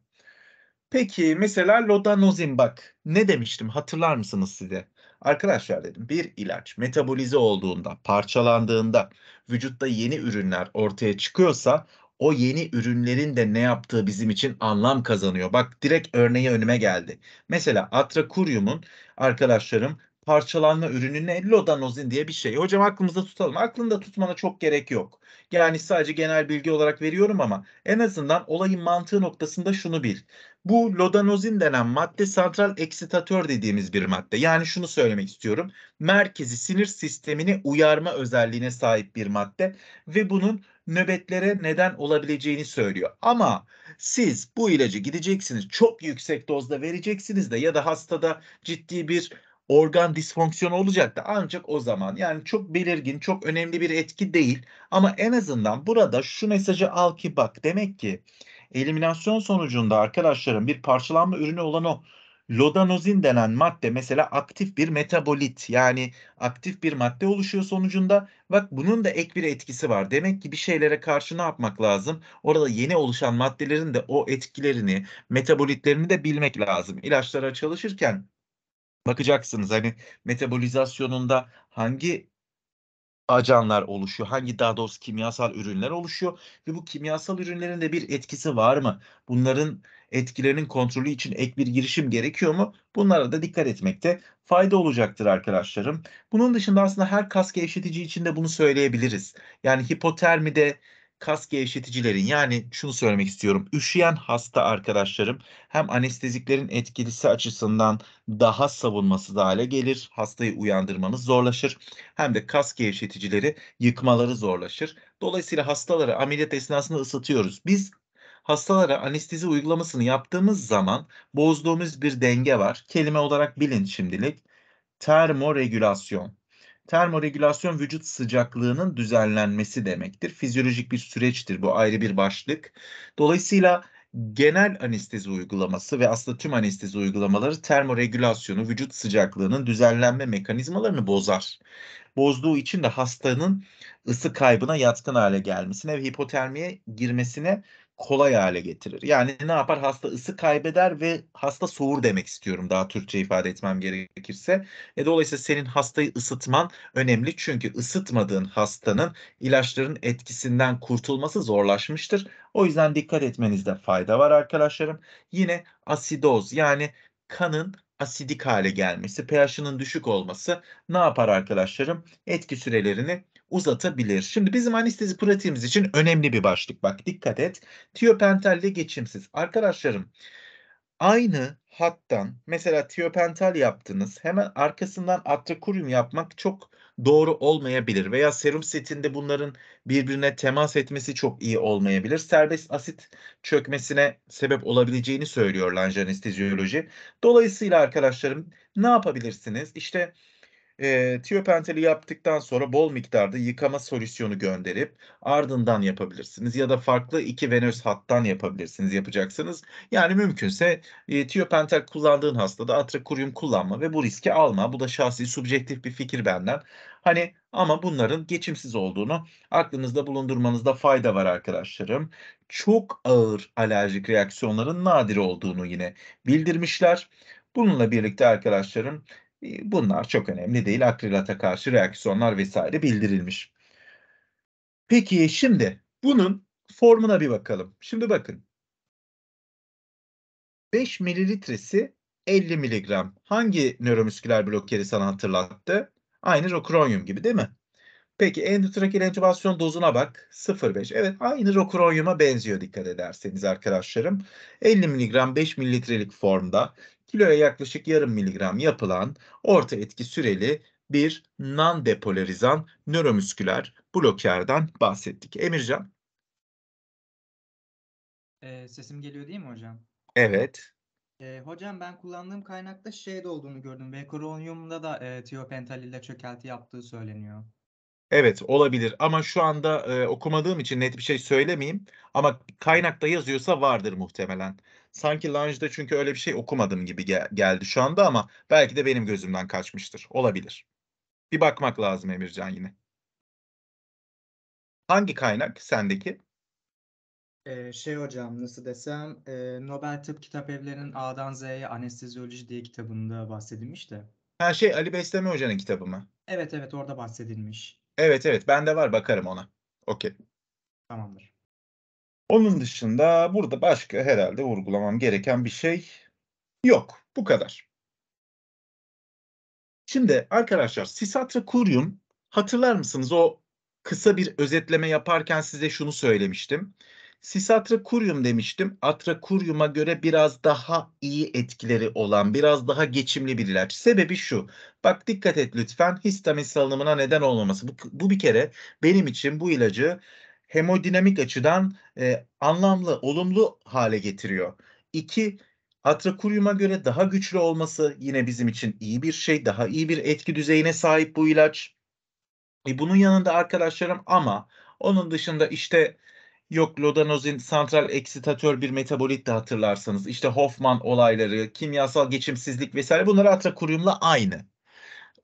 Peki mesela lodanozin bak ne demiştim hatırlar mısınız size? Arkadaşlar dedim bir ilaç metabolize olduğunda, parçalandığında vücutta yeni ürünler ortaya çıkıyorsa o yeni ürünlerin de ne yaptığı bizim için anlam kazanıyor. Bak direkt örneği önüme geldi. Mesela atrakuryumun arkadaşlarım parçalanma ürününe lodanozin diye bir şey. Hocam aklımızda tutalım. Aklında tutmana çok gerek yok. Yani sadece genel bilgi olarak veriyorum ama en azından olayın mantığı noktasında şunu bil. Bu lodanozin denen madde santral eksitatör dediğimiz bir madde. Yani şunu söylemek istiyorum. Merkezi sinir sistemini uyarma özelliğine sahip bir madde ve bunun nöbetlere neden olabileceğini söylüyor. Ama siz bu ilacı gideceksiniz çok yüksek dozda vereceksiniz de ya da hastada ciddi bir organ disfonksiyonu olacaktı ancak o zaman yani çok belirgin çok önemli bir etki değil ama en azından burada şu mesajı al ki bak demek ki eliminasyon sonucunda arkadaşlarım bir parçalanma ürünü olan o lodanozin denen madde mesela aktif bir metabolit yani aktif bir madde oluşuyor sonucunda bak bunun da ek bir etkisi var. Demek ki bir şeylere karşı ne yapmak lazım? Orada yeni oluşan maddelerin de o etkilerini, metabolitlerini de bilmek lazım. İlaçlara çalışırken bakacaksınız hani metabolizasyonunda hangi ajanlar oluşuyor? Hangi daha doğrusu kimyasal ürünler oluşuyor? Ve bu kimyasal ürünlerin de bir etkisi var mı? Bunların etkilerinin kontrolü için ek bir girişim gerekiyor mu? Bunlara da dikkat etmekte fayda olacaktır arkadaşlarım. Bunun dışında aslında her kas gevşetici için de bunu söyleyebiliriz. Yani hipotermide kas gevşeticilerin yani şunu söylemek istiyorum. Üşüyen hasta arkadaşlarım hem anesteziklerin etkilisi açısından daha savunması da hale gelir. Hastayı uyandırmanız zorlaşır. Hem de kas gevşeticileri yıkmaları zorlaşır. Dolayısıyla hastaları ameliyat esnasında ısıtıyoruz. Biz hastalara anestezi uygulamasını yaptığımız zaman bozduğumuz bir denge var. Kelime olarak bilin şimdilik. Termoregülasyon termoregülasyon vücut sıcaklığının düzenlenmesi demektir. Fizyolojik bir süreçtir bu ayrı bir başlık. Dolayısıyla genel anestezi uygulaması ve aslında tüm anestezi uygulamaları termoregülasyonu, vücut sıcaklığının düzenlenme mekanizmalarını bozar. Bozduğu için de hastanın ısı kaybına yatkın hale gelmesine ve hipotermiye girmesine kolay hale getirir. Yani ne yapar? Hasta ısı kaybeder ve hasta soğur demek istiyorum daha Türkçe ifade etmem gerekirse. E dolayısıyla senin hastayı ısıtman önemli çünkü ısıtmadığın hastanın ilaçların etkisinden kurtulması zorlaşmıştır. O yüzden dikkat etmenizde fayda var arkadaşlarım. Yine asidoz yani kanın asidik hale gelmesi, pH'ının düşük olması ne yapar arkadaşlarım? Etki sürelerini uzatabilir. Şimdi bizim anestezi pratiğimiz için önemli bir başlık. Bak dikkat et. ile geçimsiz. Arkadaşlarım aynı hattan mesela tiyopental yaptınız. Hemen arkasından atrakuryum yapmak çok doğru olmayabilir veya serum setinde bunların birbirine temas etmesi çok iyi olmayabilir. Serbest asit çökmesine sebep olabileceğini söylüyor lanj Dolayısıyla arkadaşlarım ne yapabilirsiniz? İşte e, tiyopenteli yaptıktan sonra bol miktarda yıkama solüsyonu gönderip ardından yapabilirsiniz ya da farklı iki venöz hattan yapabilirsiniz yapacaksınız. Yani mümkünse e, tiyopentel kullandığın hastada atrakuryum kullanma ve bu riski alma. Bu da şahsi subjektif bir fikir benden. Hani ama bunların geçimsiz olduğunu aklınızda bulundurmanızda fayda var arkadaşlarım. Çok ağır alerjik reaksiyonların nadir olduğunu yine bildirmişler. Bununla birlikte arkadaşlarım Bunlar çok önemli değil. Akrilata karşı reaksiyonlar vesaire bildirilmiş. Peki şimdi bunun formuna bir bakalım. Şimdi bakın. 5 mililitresi 50 miligram. Hangi nöromüsküler blokeri sana hatırlattı? Aynı rokuronyum gibi değil mi? Peki endotrakil entübasyon dozuna bak. 0,5. Evet aynı rokuronyuma benziyor dikkat ederseniz arkadaşlarım. 50 miligram, 5 mililitrelik formda kiloya yaklaşık yarım miligram yapılan orta etki süreli bir non-depolarizan nöromüsküler blokerden bahsettik. Emircan. E, sesim geliyor değil mi hocam? Evet. E, hocam ben kullandığım kaynakta şeyde olduğunu gördüm. Vekoronyumda da e, tiopental ile çökelti yaptığı söyleniyor. Evet olabilir ama şu anda e, okumadığım için net bir şey söylemeyeyim. Ama kaynakta yazıyorsa vardır muhtemelen. Sanki Lange'da çünkü öyle bir şey okumadım gibi gel- geldi şu anda ama belki de benim gözümden kaçmıştır. Olabilir. Bir bakmak lazım Emircan yine. Hangi kaynak sendeki? Ee, şey hocam nasıl desem e, Nobel Tıp Kitap Evleri'nin A'dan Z'ye Anestezioloji diye kitabında bahsedilmiş de. Her şey Ali Besleme Hoca'nın kitabı mı? Evet evet orada bahsedilmiş. Evet evet bende var bakarım ona. Okey. Tamamdır. Onun dışında burada başka herhalde vurgulamam gereken bir şey yok. Bu kadar. Şimdi arkadaşlar Sisatra Kuryum hatırlar mısınız o kısa bir özetleme yaparken size şunu söylemiştim. Sisatrakuryum demiştim. Atrakuryuma göre biraz daha iyi etkileri olan, biraz daha geçimli bir ilaç. Sebebi şu. Bak dikkat et lütfen histamin salınımına neden olmaması. Bu, bu bir kere benim için bu ilacı hemodinamik açıdan e, anlamlı, olumlu hale getiriyor. İki, Atrakuryuma göre daha güçlü olması yine bizim için iyi bir şey. Daha iyi bir etki düzeyine sahip bu ilaç. E bunun yanında arkadaşlarım ama onun dışında işte Yok lodanozin santral eksitatör bir metabolit de hatırlarsanız. İşte Hoffman olayları, kimyasal geçimsizlik vesaire bunlar atrakuryumla aynı.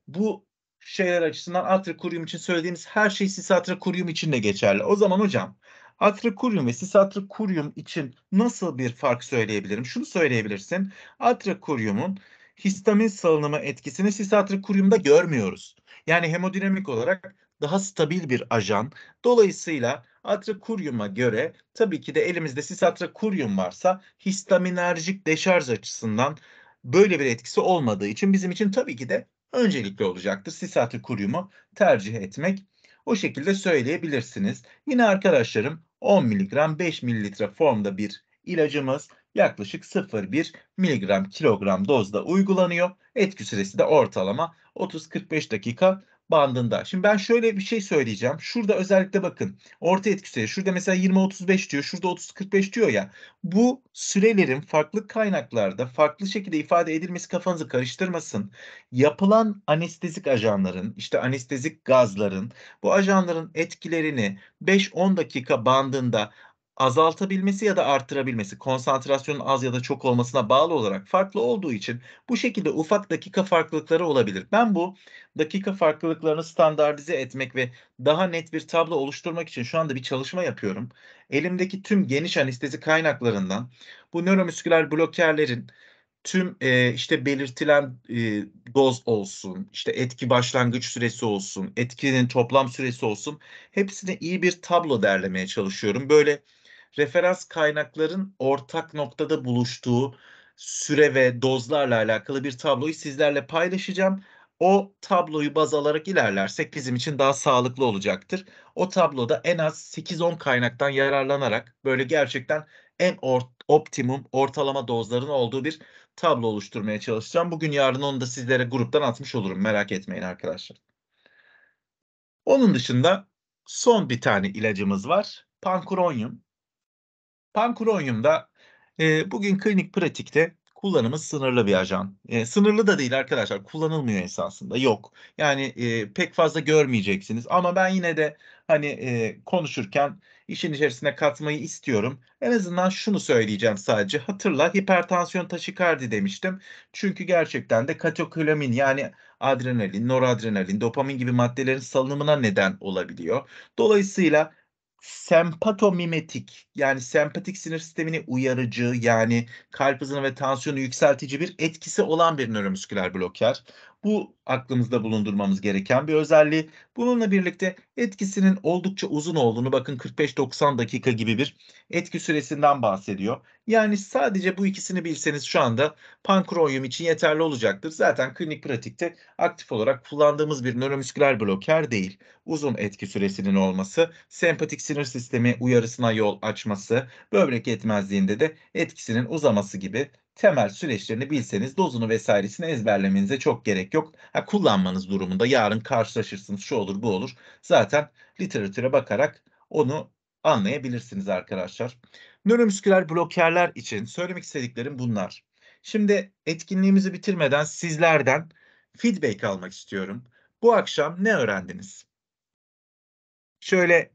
Bu şeyler açısından atrakuryum için söylediğimiz her şey sis atrakuryum için de geçerli. O zaman hocam atrakuryum ve sis atrakuryum için nasıl bir fark söyleyebilirim? Şunu söyleyebilirsin. Atrakuryumun histamin salınımı etkisini sis atrakuryumda görmüyoruz. Yani hemodinamik olarak daha stabil bir ajan. Dolayısıyla Atrakuryuma göre tabii ki de elimizde sis atrakuryum varsa histaminerjik deşarj açısından böyle bir etkisi olmadığı için bizim için tabii ki de öncelikli olacaktır. Sis atrakuryumu tercih etmek. O şekilde söyleyebilirsiniz. Yine arkadaşlarım 10 mg 5 mililitre formda bir ilacımız yaklaşık 0,1 miligram kilogram dozda uygulanıyor. Etki süresi de ortalama 30-45 dakika bandında. Şimdi ben şöyle bir şey söyleyeceğim. Şurada özellikle bakın orta etkisi. süresi. Şurada mesela 20-35 diyor. Şurada 30-45 diyor ya. Bu sürelerin farklı kaynaklarda farklı şekilde ifade edilmesi kafanızı karıştırmasın. Yapılan anestezik ajanların işte anestezik gazların bu ajanların etkilerini 5-10 dakika bandında azaltabilmesi ya da artırabilmesi konsantrasyonun az ya da çok olmasına bağlı olarak farklı olduğu için bu şekilde ufak dakika farklılıkları olabilir. Ben bu dakika farklılıklarını standartize etmek ve daha net bir tablo oluşturmak için şu anda bir çalışma yapıyorum. Elimdeki tüm geniş anestezi kaynaklarından bu nöromüsküler blokerlerin tüm e, işte belirtilen e, doz olsun, işte etki başlangıç süresi olsun, etkinin toplam süresi olsun hepsini iyi bir tablo derlemeye çalışıyorum. Böyle referans kaynakların ortak noktada buluştuğu süre ve dozlarla alakalı bir tabloyu sizlerle paylaşacağım. O tabloyu baz alarak ilerlersek bizim için daha sağlıklı olacaktır. O tabloda en az 8-10 kaynaktan yararlanarak böyle gerçekten en ort optimum ortalama dozların olduğu bir tablo oluşturmaya çalışacağım. Bugün yarın onu da sizlere gruptan atmış olurum. Merak etmeyin arkadaşlar. Onun dışında son bir tane ilacımız var. Pankuronyum. Pankronyumda e, bugün klinik pratikte kullanımı sınırlı bir ajan. E, sınırlı da değil arkadaşlar kullanılmıyor esasında yok. Yani e, pek fazla görmeyeceksiniz ama ben yine de hani e, konuşurken işin içerisine katmayı istiyorum. En azından şunu söyleyeceğim sadece hatırla hipertansiyon taşikardi demiştim. Çünkü gerçekten de katekolamin yani adrenalin, noradrenalin, dopamin gibi maddelerin salınımına neden olabiliyor. Dolayısıyla sempatomimetik yani sempatik sinir sistemini uyarıcı yani kalp hızını ve tansiyonu yükseltici bir etkisi olan bir nöromüsküler bloker. Bu aklımızda bulundurmamız gereken bir özelliği. Bununla birlikte etkisinin oldukça uzun olduğunu bakın 45-90 dakika gibi bir etki süresinden bahsediyor. Yani sadece bu ikisini bilseniz şu anda pankronyum için yeterli olacaktır. Zaten klinik pratikte aktif olarak kullandığımız bir nöromüsküler bloker değil. Uzun etki süresinin olması, sempatik sinir sistemi uyarısına yol açması, böbrek yetmezliğinde de etkisinin uzaması gibi temel süreçlerini bilseniz dozunu vesairesini ezberlemenize çok gerek yok. Ha, kullanmanız durumunda yarın karşılaşırsınız şu olur bu olur. Zaten literatüre bakarak onu anlayabilirsiniz arkadaşlar. Nöromüsküler blokerler için söylemek istediklerim bunlar. Şimdi etkinliğimizi bitirmeden sizlerden feedback almak istiyorum. Bu akşam ne öğrendiniz? Şöyle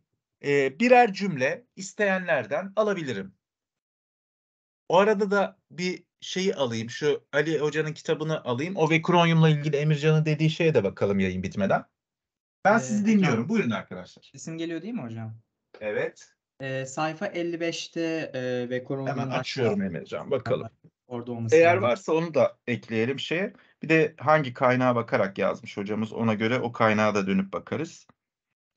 e, birer cümle isteyenlerden alabilirim. O arada da bir şeyi alayım. Şu Ali Hoca'nın kitabını alayım. O ve Kronyum'la ilgili Emircan'ın dediği şeye de bakalım yayın bitmeden. Ben ee, sizi dinliyorum. Hocam, Buyurun arkadaşlar. Sesim geliyor değil mi hocam? Evet. Ee, sayfa 55'te e, ve Kronyum'un Hemen açıyorum Emircan. Bakalım. orada olması Eğer lazım. varsa onu da ekleyelim şeye. Bir de hangi kaynağa bakarak yazmış hocamız ona göre o kaynağa da dönüp bakarız.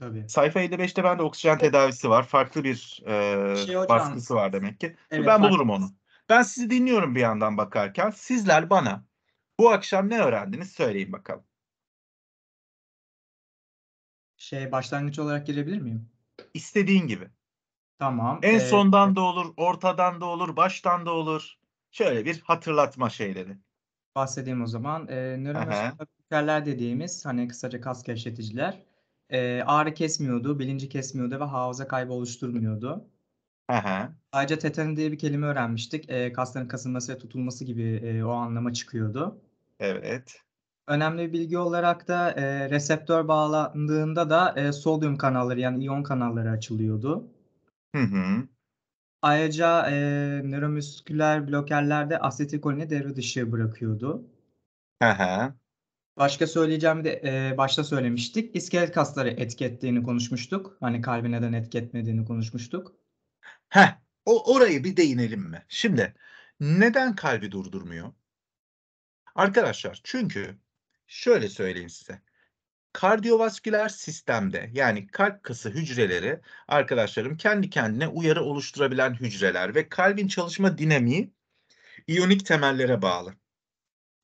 Tabii. Sayfa 55'te bende oksijen şey tedavisi var. Farklı bir e, şey hocam, baskısı var demek ki. Evet, ben bulurum onu. Ben sizi dinliyorum bir yandan bakarken. Sizler bana bu akşam ne öğrendiniz söyleyin bakalım. Şey başlangıç olarak girebilir miyim? İstediğin gibi. Tamam. En ee, sondan e- da olur, ortadan da olur, baştan da olur. Şöyle bir hatırlatma şeyleri. Bahsedeyim o zaman. Ee, dediğimiz hani kısaca kas gevşeticiler e, ağrı kesmiyordu, bilinci kesmiyordu ve hafıza kaybı oluşturmuyordu. Hı Ayrıca tetani diye bir kelime öğrenmiştik. E, kasların kasılması ve tutulması gibi e, o anlama çıkıyordu. Evet. Önemli bir bilgi olarak da e, reseptör bağlandığında da e, sodyum kanalları yani iyon kanalları açılıyordu. Hı hı. Ayrıca e, nöromüsküler blokerlerde asetilkolini devre dışı bırakıyordu. Hı hı. Başka söyleyeceğim de e, başta söylemiştik. İskelet kasları etkettiğini konuşmuştuk. Hani kalbi neden etki konuşmuştuk. Heh, o, orayı bir değinelim mi? Şimdi neden kalbi durdurmuyor? Arkadaşlar çünkü şöyle söyleyeyim size. Kardiyovasküler sistemde yani kalp kısı hücreleri arkadaşlarım kendi kendine uyarı oluşturabilen hücreler ve kalbin çalışma dinamiği iyonik temellere bağlı.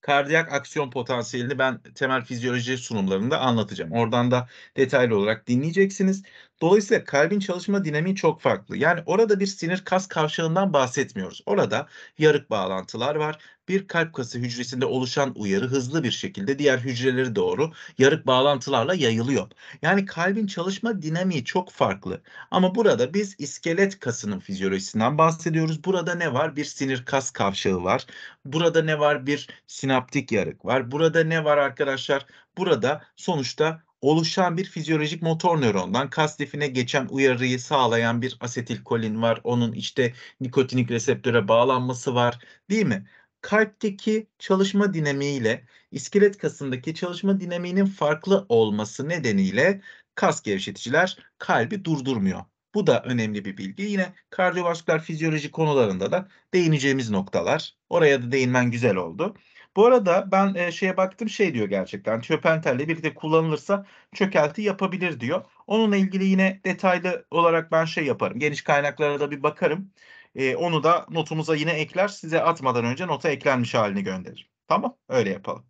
Kardiyak aksiyon potansiyelini ben temel fizyoloji sunumlarında anlatacağım. Oradan da detaylı olarak dinleyeceksiniz. Dolayısıyla kalbin çalışma dinamiği çok farklı. Yani orada bir sinir kas kavşağından bahsetmiyoruz. Orada yarık bağlantılar var. Bir kalp kası hücresinde oluşan uyarı hızlı bir şekilde diğer hücreleri doğru yarık bağlantılarla yayılıyor. Yani kalbin çalışma dinamiği çok farklı. Ama burada biz iskelet kasının fizyolojisinden bahsediyoruz. Burada ne var? Bir sinir kas kavşağı var. Burada ne var? Bir sinaptik yarık var. Burada ne var arkadaşlar? Burada sonuçta oluşan bir fizyolojik motor nörondan kas lifine geçen uyarıyı sağlayan bir asetilkolin var. Onun işte nikotinik reseptöre bağlanması var değil mi? Kalpteki çalışma dinamiğiyle iskelet kasındaki çalışma dinamiğinin farklı olması nedeniyle kas gevşeticiler kalbi durdurmuyor. Bu da önemli bir bilgi. Yine kardiyovasküler fizyoloji konularında da değineceğimiz noktalar. Oraya da değinmen güzel oldu. Bu arada ben e, şeye baktım şey diyor gerçekten. Tiopentel'le birlikte kullanılırsa çökelti yapabilir diyor. Onunla ilgili yine detaylı olarak ben şey yaparım. Geniş kaynaklara da bir bakarım. E, onu da notumuza yine ekler. Size atmadan önce nota eklenmiş halini gönderirim. Tamam öyle yapalım.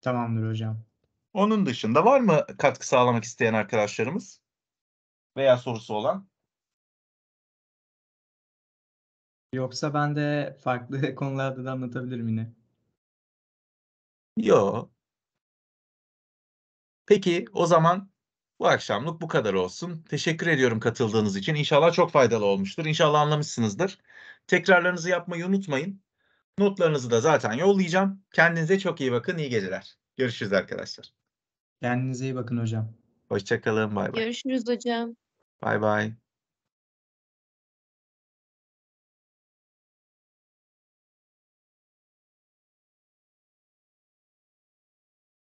Tamamdır hocam. Onun dışında var mı katkı sağlamak isteyen arkadaşlarımız? Veya sorusu olan? Yoksa ben de farklı konularda da anlatabilirim yine. Yo. Peki o zaman bu akşamlık bu kadar olsun. Teşekkür ediyorum katıldığınız için. İnşallah çok faydalı olmuştur. İnşallah anlamışsınızdır. Tekrarlarınızı yapmayı unutmayın. Notlarınızı da zaten yollayacağım. Kendinize çok iyi bakın. İyi geceler. Görüşürüz arkadaşlar. Kendinize iyi bakın hocam. Hoşçakalın. Bay bay. Görüşürüz hocam. Bay bay.